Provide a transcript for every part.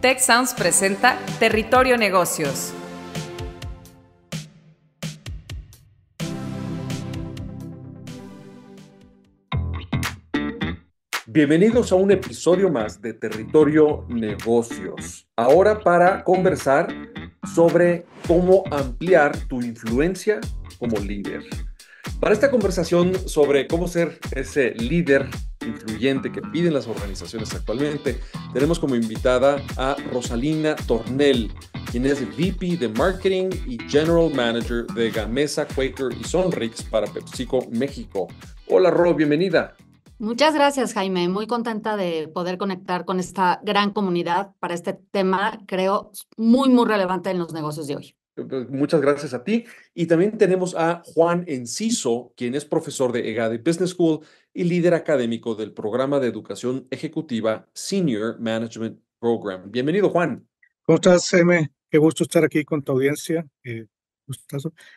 TechSounds presenta Territorio Negocios. Bienvenidos a un episodio más de Territorio Negocios. Ahora para conversar sobre cómo ampliar tu influencia como líder. Para esta conversación sobre cómo ser ese líder influyente que piden las organizaciones actualmente, tenemos como invitada a Rosalina Tornel, quien es VP de Marketing y General Manager de Gamesa, Quaker y Sonrix para PepsiCo México. Hola Ro, bienvenida. Muchas gracias, Jaime. Muy contenta de poder conectar con esta gran comunidad para este tema, creo, muy, muy relevante en los negocios de hoy. Eh, pues, muchas gracias a ti. Y también tenemos a Juan Enciso, quien es profesor de EGADE Business School y líder académico del programa de educación ejecutiva Senior Management Program. Bienvenido, Juan. ¿Cómo estás, Qué gusto estar aquí con tu audiencia. Eh,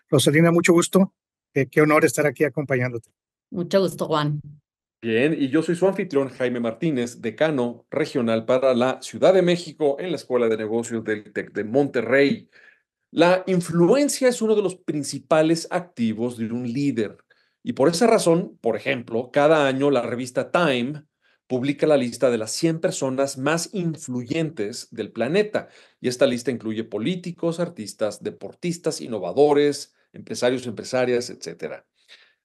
Rosalina, mucho gusto. qué honor estar aquí acompañándote. Mucho gusto, Juan. Bien, y yo soy su anfitrión, Jaime Martínez, decano regional para la Ciudad de México en la Escuela de Negocios del TEC de Monterrey. La influencia es uno de los principales activos de un líder. Y por esa razón, por ejemplo, cada año la revista Time publica la lista de las 100 personas más influyentes del planeta. Y esta lista incluye políticos, artistas, deportistas, innovadores, empresarios, empresarias, etc.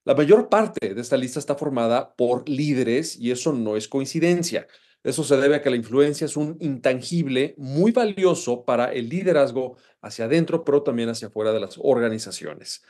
La mayor parte de esta lista está formada por líderes y eso no es coincidencia. Eso se debe a que la influencia es un intangible muy valioso para el liderazgo hacia adentro, pero también hacia afuera de las organizaciones.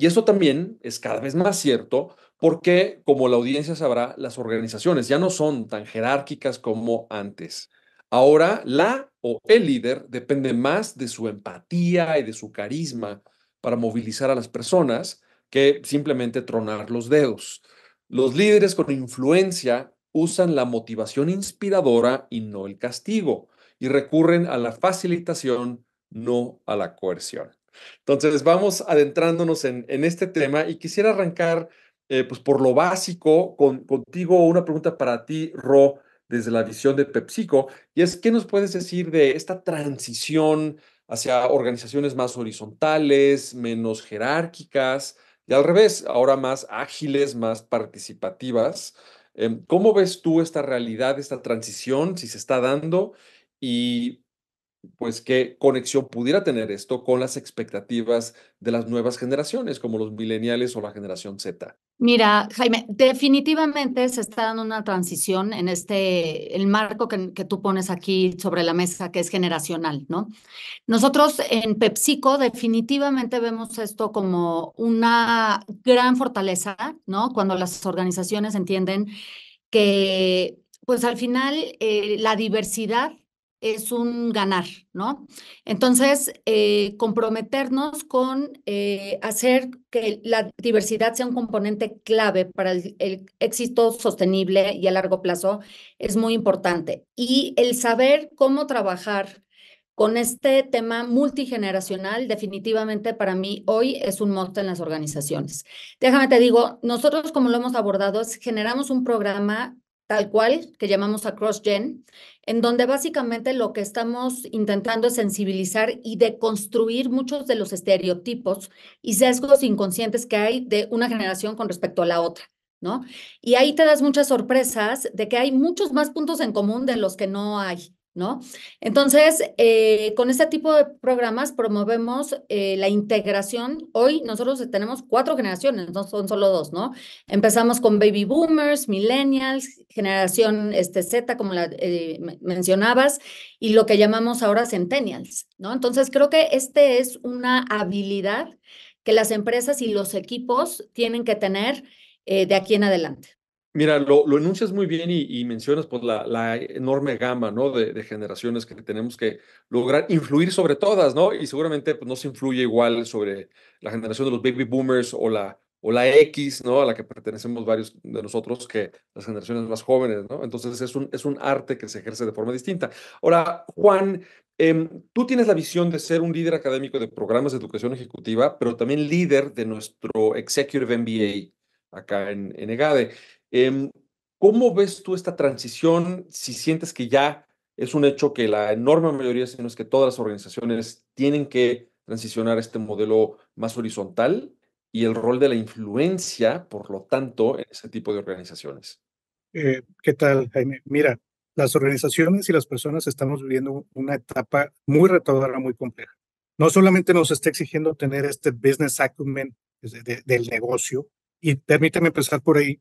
Y eso también es cada vez más cierto porque, como la audiencia sabrá, las organizaciones ya no son tan jerárquicas como antes. Ahora la o el líder depende más de su empatía y de su carisma para movilizar a las personas que simplemente tronar los dedos. Los líderes con influencia usan la motivación inspiradora y no el castigo y recurren a la facilitación, no a la coerción. Entonces, vamos adentrándonos en, este tema y quisiera arrancar eh, pues por lo básico con, contigo una pregunta para ti, Ro, desde la visión de PepsiCo, y es, ¿qué nos puedes decir de esta transición hacia organizaciones más horizontales, menos jerárquicas y al revés, ahora más ágiles, más participativas? Em, ¿Cómo ves tú esta realidad, esta transición, si se está dando? ¿Y pues qué conexión pudiera tener esto con las expectativas de las nuevas generaciones, como los millennials o la generación Z. Mira, Jaime, definitivamente se está dando una transición en este, el marco que, tú pones aquí sobre la mesa, que es generacional, ¿no? Nosotros en PepsiCo definitivamente vemos esto como una gran fortaleza, ¿no? Cuando las organizaciones entienden que, pues al final, eh, la diversidad es un ganar, ¿no? Entonces, eh, comprometernos con eh, hacer que la diversidad sea un componente clave para el, éxito sostenible y a largo plazo es muy importante. Y el saber cómo trabajar con este tema multigeneracional, definitivamente para mí hoy es un mote en las organizaciones. Déjame te digo, nosotros como lo hemos abordado, generamos un programa tal cual, que llamamos a cross-gen, en donde básicamente lo que estamos intentando es sensibilizar y deconstruir muchos de los estereotipos y sesgos inconscientes que hay de una generación con respecto a la otra. ¿No? Y ahí te das muchas sorpresas de que hay muchos más puntos en común de los que no hay. ¿no? Entonces, eh, con este tipo de programas promovemos eh, la integración. Hoy nosotros tenemos cuatro generaciones, no son solo dos, ¿no? Empezamos con baby boomers, millennials, generación este, Z, como la eh, mencionabas, y lo que llamamos ahora centennials, ¿no? Entonces, creo que este es una habilidad que las empresas y los equipos tienen que tener de aquí en adelante. Mira, lo, enuncias muy bien y, mencionas pues, la, enorme gama ¿no? de, generaciones que tenemos que lograr influir sobre todas, ¿no? Y seguramente pues, no se influye igual sobre la generación de los baby boomers o la, o la X, ¿no? A la que pertenecemos varios de nosotros que las generaciones más jóvenes, ¿no? Entonces es un, es un arte que se ejerce de forma distinta. Ahora, Juan, em, tú tienes la visión de ser un líder académico de programas de educación ejecutiva, pero también líder de nuestro Executive MBA acá en, en EGADE. Em, ¿Cómo ves tú esta transición si sientes que ya es un hecho que la enorme mayoría, sino es que todas las organizaciones tienen que transicionar este modelo más horizontal y el rol de la influencia, por lo tanto, en ese tipo de organizaciones? Eh, ¿Qué tal, Jaime? Mira, las organizaciones y las personas estamos viviendo una etapa muy retadora, muy compleja. No solamente nos está exigiendo tener este business acumen eh, del negocio, y permíteme empezar por ahí,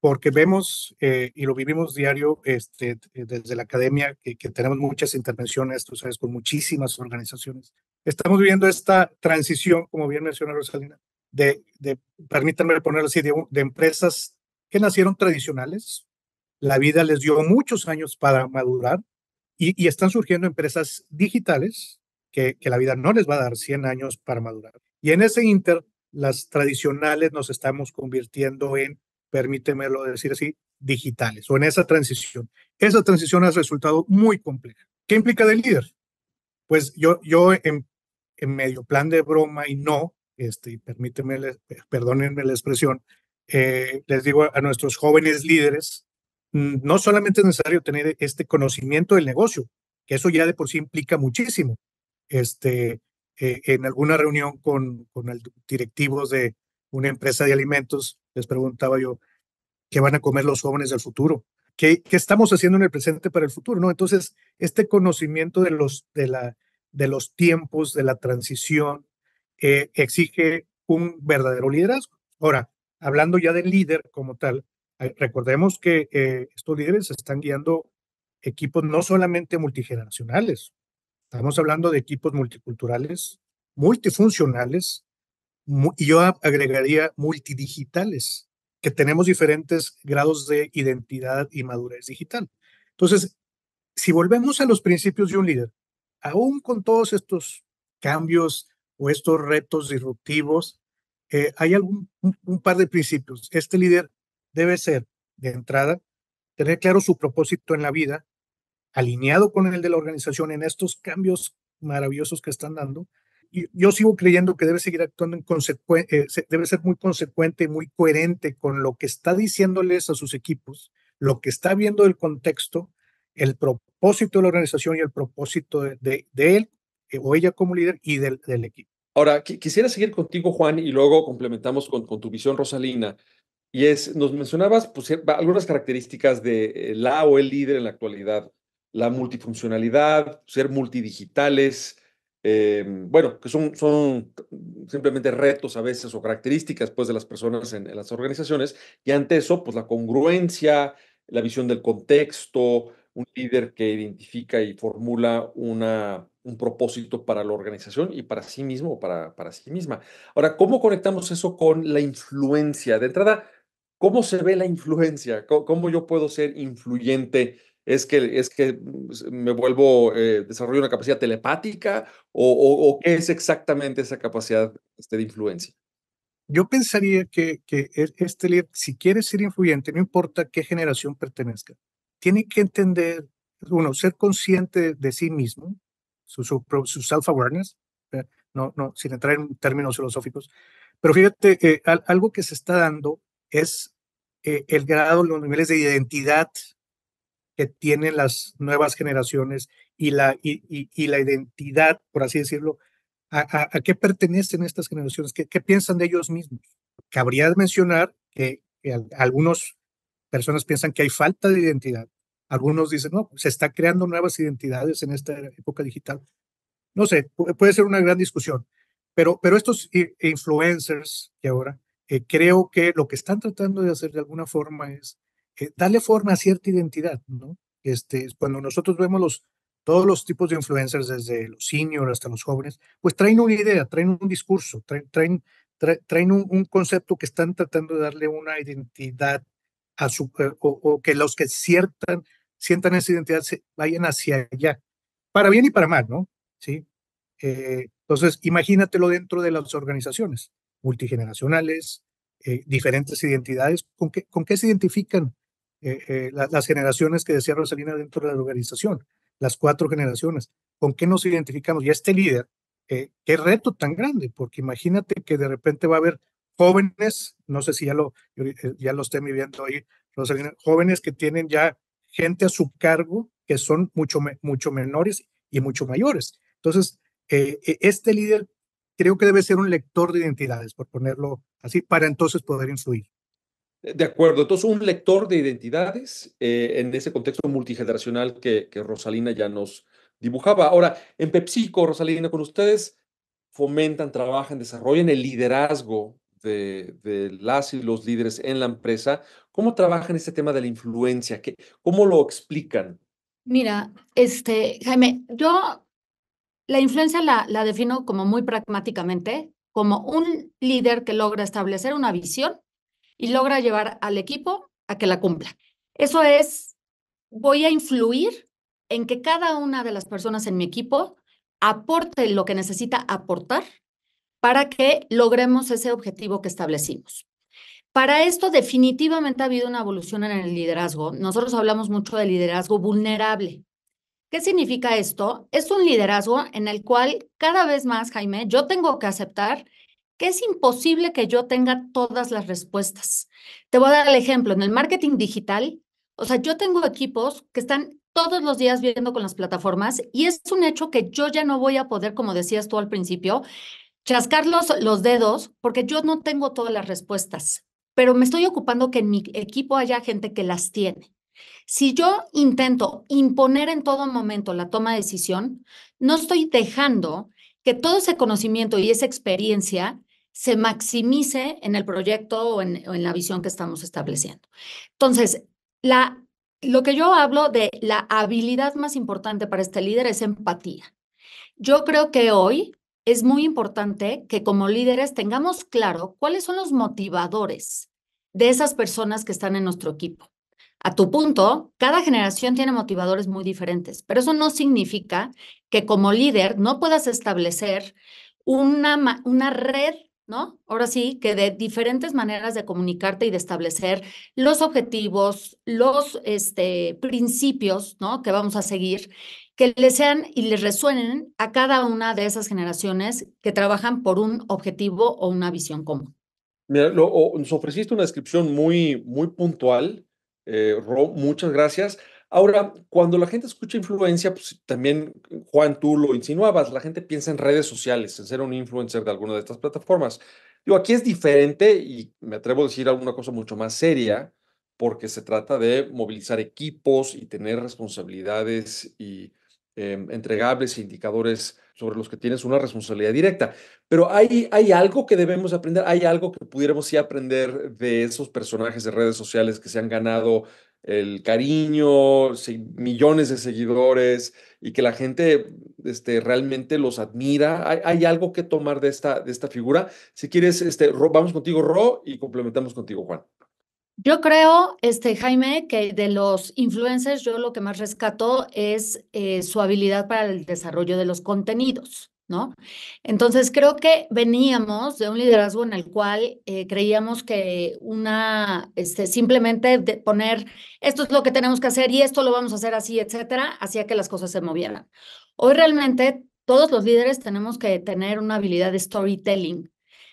porque vemos eh, y lo vivimos diario este, eh, desde la academia, que, tenemos muchas intervenciones, tú sabes, con muchísimas organizaciones. Estamos viviendo esta transición, como bien mencionó Rosalina, de, de permítanme ponerlo así, de, empresas que nacieron tradicionales. La vida les dio muchos años para madurar y, están surgiendo empresas digitales que, que la vida no les va a dar 100 años para madurar. Y en ese inter, las tradicionales nos estamos convirtiendo en permítemelo decir así, digitales o en esa transición. Esa transición ha resultado muy compleja. ¿Qué implica del líder? Pues yo, yo en, medio plan de broma y no, este, permíteme, perdónenme la expresión, eh, les digo a nuestros jóvenes líderes, no solamente es necesario tener este conocimiento del negocio, que eso ya de por sí implica muchísimo. Este, eh, en alguna reunión con, con el, directivos de, una empresa de alimentos, les preguntaba yo, ¿qué van a comer los jóvenes del futuro? ¿Qué, qué estamos haciendo en el presente para el futuro? ¿no? Entonces, este conocimiento de los, de la, de los tiempos, de la transición, eh, exige un verdadero liderazgo. Ahora, hablando ya del líder como tal, eh, recordemos que eh, estos líderes están guiando equipos no solamente multigeneracionales, estamos hablando de equipos multiculturales, multifuncionales, yo agregaría multidigitales, que tenemos diferentes grados de identidad y madurez digital. Entonces, si volvemos a los principios de un líder, aún con todos estos cambios o estos retos disruptivos, eh, hay algún, un par de principios. Este líder debe ser, de entrada, tener claro su propósito en la vida, alineado con el de la organización en estos cambios maravillosos que están dando, yo sigo creyendo que debe seguir actuando en consecuencia, eh, debe ser muy consecuente y muy coherente con lo que está diciéndoles a sus equipos, lo que está viendo el contexto, el propósito de la organización y el propósito de, él eh, o ella como líder y del, equipo. Ahora, quisiera seguir contigo, Juan, y luego complementamos con, tu visión, Rosalina. Y es, nos mencionabas pues, algunas características de eh, la o el líder en la actualidad, la multifuncionalidad, ser multidigitales, Em, bueno, que son, simplemente retos a veces o características pues, de las personas en, las organizaciones. Y ante eso, pues la congruencia, la visión del contexto, un líder que identifica y formula un propósito para la organización y para sí mismo o para, sí misma. Ahora, ¿cómo conectamos eso con la influencia? De entrada, ¿cómo se ve la influencia? cómo yo puedo ser influyente es que, es que pues, me vuelvo, eh, desarrollo una capacidad telepática o, o, qué es exactamente esa capacidad este, de influencia. Yo pensaría que, que e-, este líder, si quiere ser influyente, no importa qué generación pertenezca, tiene que entender, uno, ser consciente de sí mismo, su, su, self-awareness, eh, no, no, sin entrar en términos filosóficos, pero fíjate, eh, algo que se está dando es el grado, los niveles de identidad que tienen las nuevas generaciones y la, y, y, la identidad, por así decirlo, a, qué pertenecen estas generaciones, ¿Qué, piensan de ellos mismos. Cabría mencionar que, algunos algunas personas piensan que hay falta de identidad. Algunos dicen, no, se está creando nuevas identidades en esta época digital. No sé, puede ser una gran discusión, pero, pero estos influencers que ahora, eh, creo que lo que están tratando de hacer de alguna forma es eh, darle forma a cierta identidad, ¿no? Este, cuando nosotros vemos los, todos los tipos de influencers, desde los seniors hasta los jóvenes, pues traen una idea, traen un discurso, traen, traen, un, concepto que están tratando de darle una identidad a su, o, que los que sientan esa identidad se vayan hacia allá, para bien y para mal, ¿no? Sí. Eh, entonces, imagínatelo dentro de las organizaciones multigeneracionales, eh, diferentes identidades, ¿con qué, ¿con qué se identifican eh, eh, las generaciones que decía Rosalina dentro de la organización, las cuatro generaciones, con qué nos identificamos. Y este líder, eh, qué reto tan grande, porque imagínate que de repente va a haber jóvenes, no sé si ya lo, ya lo estén viviendo ahí, Rosalina, jóvenes que tienen ya gente a su cargo que son mucho, mucho menores y mucho mayores. Entonces, e, este líder creo que debe ser un lector de identidades, por ponerlo así, para entonces poder influir. De acuerdo, entonces un lector de identidades eh, en ese contexto multigeneracional que, Rosalina ya nos dibujaba. Ahora, en PepsiCo, Rosalina, con ustedes fomentan, trabajan, desarrollan el liderazgo de, las y los líderes en la empresa. ¿Cómo trabajan este tema de la influencia? ¿Cómo lo explican? Mira, este, Jaime, yo la influencia la defino como muy pragmáticamente, como un líder que logra establecer una visión y logra llevar al equipo a que la cumpla. Eso es, voy a influir en que cada una de las personas en mi equipo aporte lo que necesita aportar para que logremos ese objetivo que establecimos. Para esto definitivamente ha habido una evolución en el liderazgo. Nosotros hablamos mucho de liderazgo vulnerable. ¿Qué significa esto? Es un liderazgo en el cual cada vez más, Jaime, yo tengo que aceptar que es imposible que yo tenga todas las respuestas. Te voy a dar el ejemplo, en el marketing digital, o sea, yo tengo equipos que están todos los días viendo con las plataformas y es un hecho que yo ya no voy a poder, como decías tú al principio, chascar los, los dedos porque yo no tengo todas las respuestas, pero me estoy ocupando que en mi equipo haya gente que las tiene. Si yo intento imponer en todo momento la toma de decisión, no estoy dejando que todo ese conocimiento y esa experiencia se maximice en el proyecto o en, la visión que estamos estableciendo. Entonces, la, lo que yo hablo de la habilidad más importante para este líder es empatía. Yo creo que hoy es muy importante que como líderes tengamos claro cuáles son los motivadores de esas personas que están en nuestro equipo. A tu punto, cada generación tiene motivadores muy diferentes, pero eso no significa que como líder no puedas establecer una, una red ¿no? Ahora sí, que de diferentes maneras de comunicarte y de establecer los objetivos, los este, principios, ¿no? Que vamos a seguir, que le sean y les resuenen a cada una de esas generaciones que trabajan por un objetivo o una visión común. Mira, nos ofreciste una descripción muy, muy puntual, eh, Rob, muchas gracias. Ahora, cuando la gente escucha influencia, pues también, Juan, tú lo insinuabas, la gente piensa en redes sociales, en ser un influencer de alguna de estas plataformas. Digo, aquí es diferente y me atrevo a decir alguna cosa mucho más seria, porque se trata de movilizar equipos y tener responsabilidades y em, entregables e indicadores sobre los que tienes una responsabilidad directa. Pero hay, hay algo que debemos aprender, hay algo que pudiéramos sí aprender de esos personajes de redes sociales que se han ganado el cariño, millones de seguidores y que la gente este, realmente los admira. Hay, algo que tomar de esta, de esta figura. Si quieres, este, vamos contigo, Ro, y complementamos contigo, Juan. Yo creo, este, Jaime, que de los influencers yo lo que más rescato es eh, su habilidad para el desarrollo de los contenidos. ¿no? Entonces, creo que veníamos de un liderazgo en el cual eh, creíamos que una, este, simplemente poner, esto es lo que tenemos que hacer y esto lo vamos a hacer así, etcétera, hacía que las cosas se movieran. Hoy realmente todos los líderes tenemos que tener una habilidad de storytelling.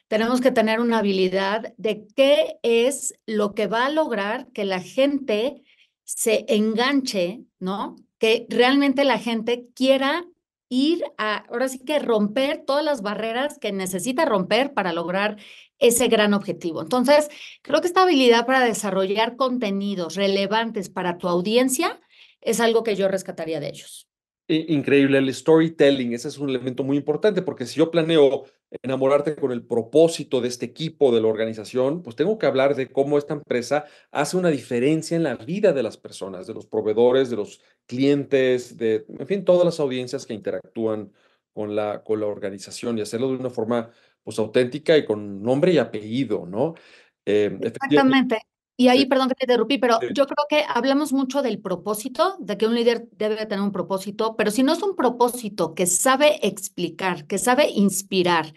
Tenemos que tener una habilidad de qué es lo que va a lograr que la gente se enganche, ¿no? Que realmente la gente quiera ir a, ahora sí que romper todas las barreras que necesita romper para lograr ese gran objetivo. Entonces, creo que esta habilidad para desarrollar contenidos relevantes para tu audiencia es algo que yo rescataría de ellos increíble. El storytelling, ese es un elemento muy importante, porque si yo planeo enamorarte con el propósito de este equipo, de la organización, pues tengo que hablar de cómo esta empresa hace una diferencia en la vida de las personas, de los proveedores, de los clientes, de, en fin, todas las audiencias que interactúan con la, con la organización y hacerlo de una forma pues auténtica y con nombre y apellido, ¿no? Eh, Exactamente. Y ahí, perdón que te interrumpí, pero yo creo que hablamos mucho del propósito, de que un líder debe tener un propósito, pero si no es un propósito que sabe explicar, que sabe inspirar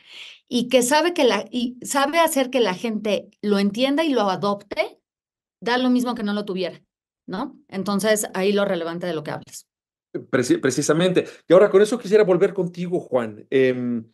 y que sabe, que la, y sabe hacer que la gente lo entienda y lo adopte, da lo mismo que no lo tuviera, ¿no? Entonces, ahí lo relevante de lo que hablas. precisamente. Y ahora con eso quisiera volver contigo, Juan. Em,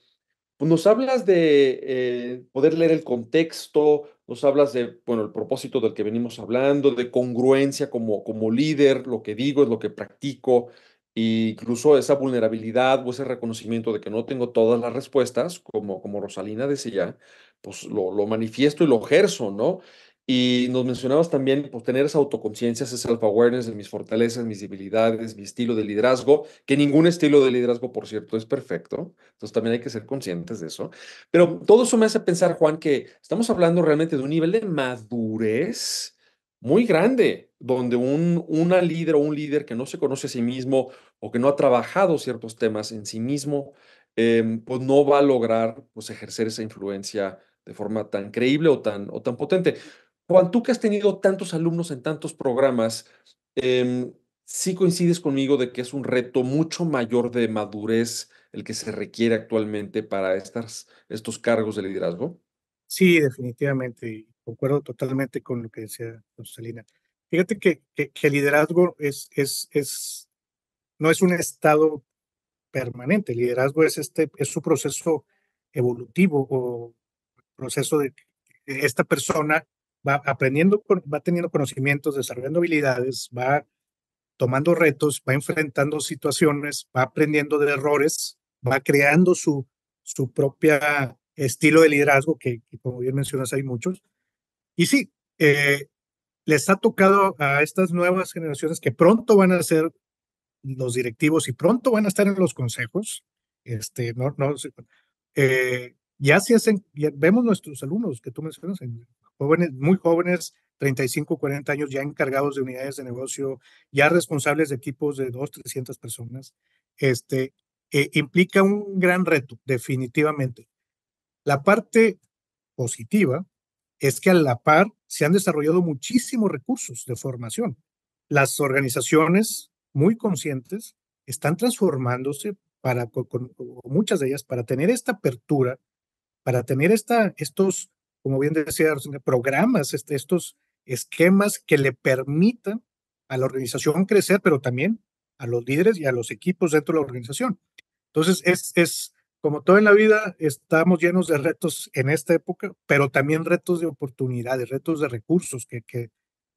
pues, nos hablas de eh, poder leer el contexto, nos hablas de, bueno, el propósito del que venimos hablando, de congruencia como, como líder, lo que digo es lo que practico, e incluso esa vulnerabilidad o ese reconocimiento de que no tengo todas las respuestas, como, como Rosalina decía, pues lo, lo manifiesto y lo ejerzo, ¿no? Y nos mencionabas también pues, tener esa autoconciencia, ese self-awareness de mis fortalezas, mis debilidades, mi estilo de liderazgo, que ningún estilo de liderazgo, por cierto, es perfecto. Entonces también hay que ser conscientes de eso. Pero todo eso me hace pensar, Juan, que estamos hablando realmente de un nivel de madurez muy grande, donde un, una líder o un líder que no se conoce a sí mismo o que no ha trabajado ciertos temas en sí mismo, em, pues no va a lograr pues, ejercer esa influencia de forma tan creíble o tan, o tan potente. Juan, tú que has tenido tantos alumnos en tantos programas, em, sí coincides conmigo de que es un reto mucho mayor de madurez el que se requiere actualmente para estas, estos cargos de liderazgo. Sí, definitivamente, concuerdo totalmente con lo que decía Rosalina. Fíjate que, el liderazgo es, es, es, no es un estado permanente, el liderazgo es, este, es proceso evolutivo o proceso de esta persona va aprendiendo, va teniendo conocimientos, desarrollando habilidades, va tomando retos, va enfrentando situaciones, va aprendiendo de errores, va creando su, su propia estilo de liderazgo, que, como bien mencionas hay muchos. Y sí, eh, les ha tocado a estas nuevas generaciones que pronto van a ser los directivos y pronto van a estar en los consejos. Este, no, no, eh, ya si hacen, vemos nuestros alumnos que tú mencionas en jóvenes, muy jóvenes, 35, 40 años, ya encargados de unidades de negocio, ya responsables de equipos de 200, 300 personas, este, eh, implica un gran reto, definitivamente. La parte positiva es que a la par se han desarrollado muchísimos recursos de formación. Las organizaciones muy conscientes están transformándose para, muchas de ellas para tener esta apertura, para tener esta, estos como bien decía, programas, este, estos esquemas que le permitan a la organización crecer, pero también a los líderes y a los equipos dentro de la organización. Entonces, es, es como todo en la vida, estamos llenos de retos en esta época, pero también retos de oportunidades, retos de recursos que, que,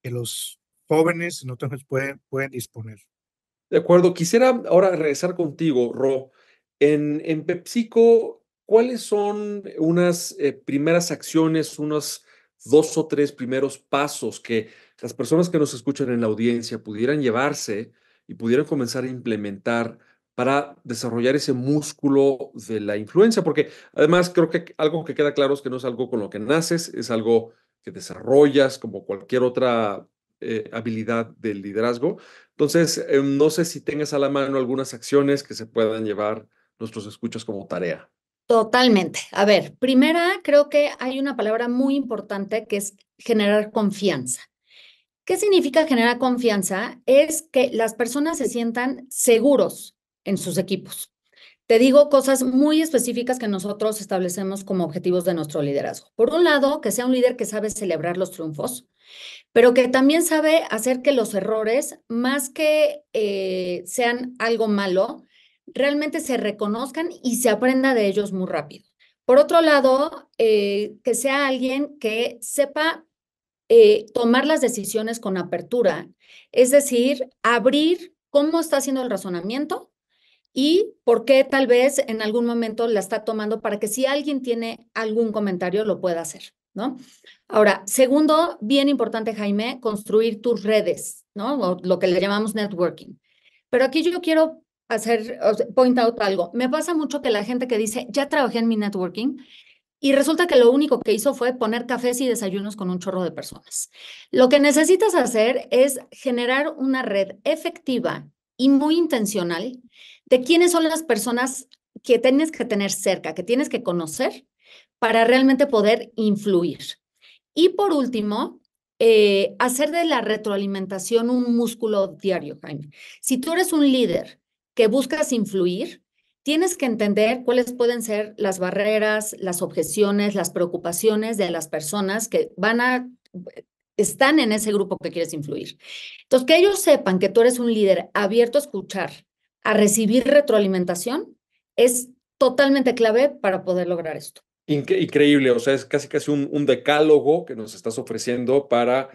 que los jóvenes no pueden, pueden disponer. De acuerdo, quisiera ahora regresar contigo, Ro. En, en PepsiCo ¿cuáles son unas eh, primeras acciones, unos dos o tres primeros pasos que las personas que nos escuchan en la audiencia pudieran llevarse y pudieran comenzar a implementar para desarrollar ese músculo de la influencia? Porque además creo que algo que queda claro es que no es algo con lo que naces, es algo que desarrollas como cualquier otra eh, habilidad del liderazgo. Entonces, em, no sé si tengas a la mano algunas acciones que se puedan llevar nuestros escuchas como tarea. Totalmente. A ver, primera, creo que hay una palabra muy importante que es generar confianza. ¿Qué significa generar confianza? Es que las personas se sientan seguros en sus equipos. Te digo cosas muy específicas que nosotros establecemos como objetivos de nuestro liderazgo. Por un lado, que sea un líder que sabe celebrar los triunfos, pero que también sabe hacer que los errores, más que eh, sean algo malo, realmente se reconozcan y se aprenda de ellos muy rápido. Por otro lado, eh, que sea alguien que sepa eh, tomar las decisiones con apertura, es decir, abrir cómo está haciendo el razonamiento y por qué tal vez en algún momento la está tomando para que si alguien tiene algún comentario lo pueda hacer, ¿no? Ahora, segundo, bien importante, Jaime, construir tus redes, ¿no? lo que le llamamos networking. Pero aquí yo quiero hacer, point out algo. Me pasa mucho que la gente que dice, ya trabajé en mi networking, y resulta que lo único que hizo fue poner cafés y desayunos con un chorro de personas. Lo que necesitas hacer es generar una red efectiva y muy intencional de quiénes son las personas que tienes que tener cerca, que tienes que conocer para realmente poder influir. Y por último, eh, hacer de la retroalimentación un músculo diario, Jaime. Si tú eres un líder que buscas influir, tienes que entender cuáles pueden ser las barreras, las objeciones, las preocupaciones de las personas que van a están en ese grupo que quieres influir. Entonces, que ellos sepan que tú eres un líder abierto a escuchar, a recibir retroalimentación, es totalmente clave para poder lograr esto. increíble, o sea, es casi casi un, un decálogo que nos estás ofreciendo para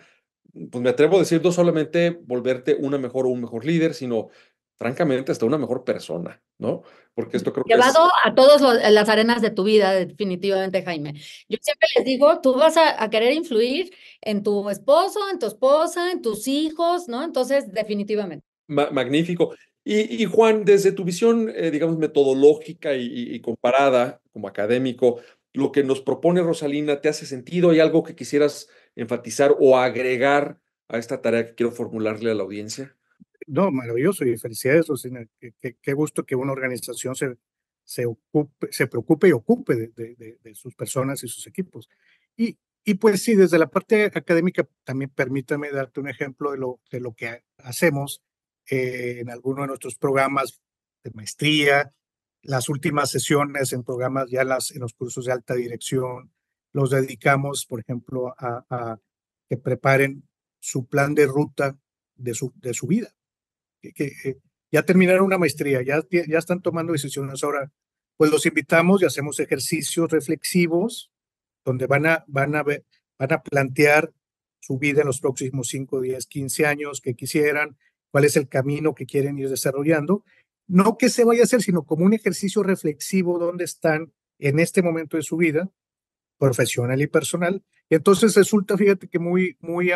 pues me atrevo a decir no solamente volverte una mejor o un mejor líder, sino francamente, hasta una mejor persona, ¿no? Porque esto creo que llevado a todas eh, las arenas de tu vida, definitivamente, Jaime. Yo siempre les digo, tú vas a, querer influir en tu esposo, en tu esposa, en tus hijos, ¿no? Entonces, definitivamente. magnífico. Y, Juan, desde tu visión, eh, digamos, metodológica y, y comparada como académico, lo que nos propone Rosalina, ¿te hace sentido? ¿Hay algo que quisieras enfatizar o agregar a esta tarea que quiero formularle a la audiencia? No, maravilloso y felicidades, Rosina. Qué, gusto que una organización se, se, ocupe, preocupe y ocupe de, sus personas y sus equipos. Y, pues sí, desde la parte académica, también permítame darte un ejemplo de lo, de lo que hacemos eh, en alguno de nuestros programas de maestría, las últimas sesiones en programas, ya las, en los cursos de alta dirección, los dedicamos, por ejemplo, a, a que preparen su plan de ruta de su, de su vida que, ya terminaron una maestría, ya, ya están tomando decisiones. Ahora, pues los invitamos y hacemos ejercicios reflexivos donde van a, van a, van a plantear su vida en los próximos 5, 10, 15 años que quisieran, cuál es el camino que quieren ir desarrollando. No que se vaya a hacer, sino como un ejercicio reflexivo donde están en este momento de su vida, profesional y personal. Y entonces resulta, fíjate que muy, muy,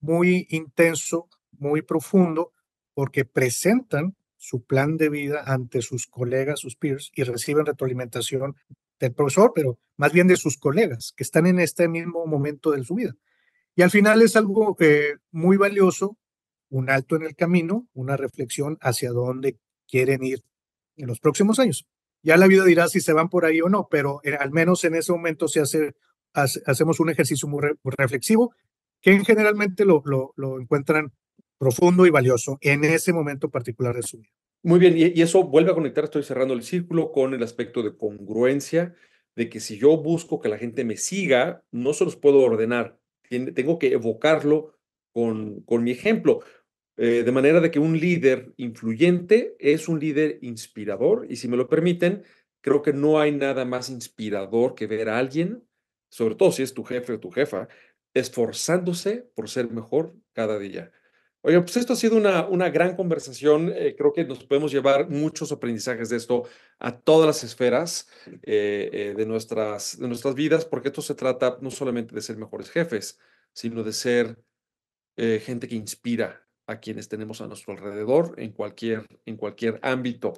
muy intenso, muy profundo, porque presentan su plan de vida ante sus colegas, sus peers, y reciben retroalimentación del profesor, pero más bien de sus colegas que están en este mismo momento de su vida. Y al final es algo eh, muy valioso, un alto en el camino, una reflexión hacia dónde quieren ir en los próximos años. Ya la vida dirá si se van por ahí o no, pero eh, al menos en ese momento se hace, hacemos un ejercicio muy, reflexivo que generalmente lo, lo encuentran profundo y valioso en ese momento particular de su vida. Muy bien, y, eso vuelve a conectar, estoy cerrando el círculo con el aspecto de congruencia, de que si yo busco que la gente me siga, no se los puedo ordenar, tengo que evocarlo con, con mi ejemplo. Eh, de manera de que un líder influyente es un líder inspirador y si me lo permiten, creo que no hay nada más inspirador que ver a alguien, sobre todo si es tu jefe o tu jefa, esforzándose por ser mejor cada día. Oye, pues esto ha sido una, una gran conversación. Eh, creo que nos podemos llevar muchos aprendizajes de esto a todas las esferas eh, eh, de, nuestras, de nuestras vidas, porque esto se trata no solamente de ser mejores jefes, sino de ser gente que inspira a quienes tenemos a nuestro alrededor en cualquier, en cualquier ámbito.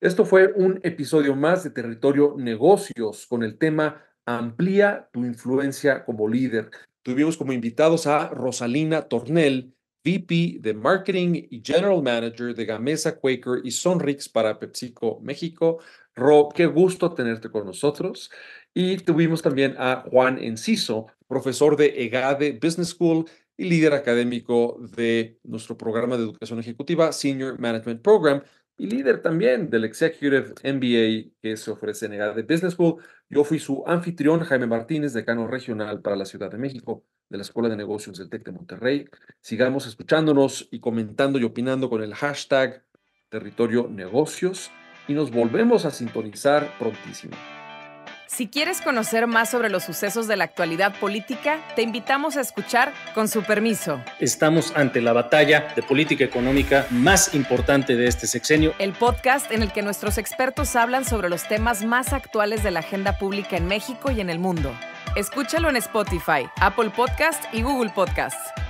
Esto fue un episodio más de Territorio Negocios con el tema Amplía tu influencia como líder. Tuvimos como invitados a Rosalina Tornel VP de Marketing y General Manager de Gamesa Quaker y Sonrix para PepsiCo México. Rob, qué gusto tenerte con nosotros. Y tuvimos también a Juan Enciso, profesor de EGADE Business School y líder académico de nuestro programa de educación ejecutiva, Senior Management Program, y líder también del Executive MBA que se ofrece en de Business School. Yo fui su anfitrión, Jaime Martínez, decano regional para la Ciudad de México de la Escuela de Negocios del TEC de Monterrey. Sigamos escuchándonos y comentando y opinando con el hashtag Territorio Negocios y nos volvemos a sintonizar prontísimo. Si quieres conocer más sobre los sucesos de la actualidad política, te invitamos a escuchar con su permiso. Estamos ante la batalla de política económica más importante de este sexenio. El podcast en el que nuestros expertos hablan sobre los temas más actuales de la agenda pública en México y en el mundo. Escúchalo en Spotify, Apple Podcast y Google Podcasts.